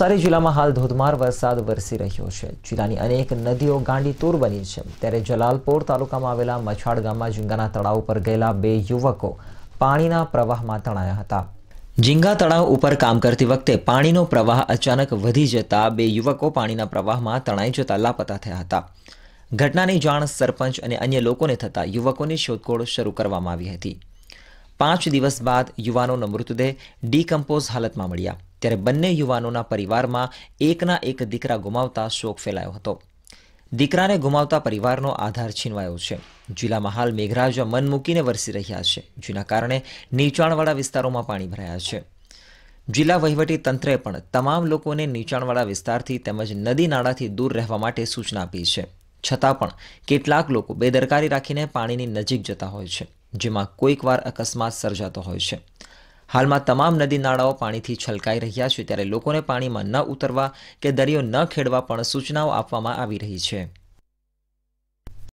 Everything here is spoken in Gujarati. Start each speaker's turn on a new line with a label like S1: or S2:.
S1: નવસારી જિલ્લામાં હાલ ધોધમાર વરસાદ વરસી રહ્યો છે જિલ્લાની અનેક નદીઓ ગાંડીતૂર બની છે ત્યારે જલાલપોર તાલુકામાં આવેલા મછાડ ગામમાં ઝીંગાના તળાવ ઉપર ગયેલા બે યુવકો પાણીના પ્રવાહમાં તણાયા હતા ઝીંગા તળાવ ઉપર કામ કરતી વખતે પાણીનો પ્રવાહ અચાનક વધી જતા બે યુવકો પાણીના પ્રવાહમાં તણાઈ જતા લાપતા થયા હતા ઘટનાની જાણ સરપંચ અને અન્ય લોકોને થતાં યુવકોની શોધખોળ શરૂ કરવામાં આવી હતી પાંચ દિવસ બાદ યુવાનોનો મૃતદેહ ડીકમ્પોઝ હાલતમાં મળ્યા ત્યારે બંને યુવાનોના પરિવારમાં એકના એક દીકરા ગુમાવતા શોક ફેલાયો હતો દીકરાને ગુમાવતા પરિવારનો આધાર છીનવાયો છે જિલ્લામાં હાલ મેઘરાજા મન મૂકીને વરસી રહ્યા છે જેના કારણે નીચાણવાળા વિસ્તારોમાં પાણી ભરાયા છે જિલ્લા વહીવટી તંત્રે પણ તમામ લોકોને નીચાણવાળા વિસ્તારથી તેમજ નદી નાળાથી દૂર રહેવા માટે સૂચના આપી છે છતાં પણ કેટલાક લોકો બેદરકારી રાખીને પાણીની નજીક જતા હોય છે જેમાં કોઈકવાર અકસ્માત સર્જાતો હોય છે હાલમાં તમામ નદી નાળાઓ પાણીથી છલકાઈ રહ્યા છે ત્યારે લોકોને પાણીમાં ન ઉતરવા કે દરિયો ન ખેડવા પણ સૂચનાઓ આપવામાં આવી રહી છે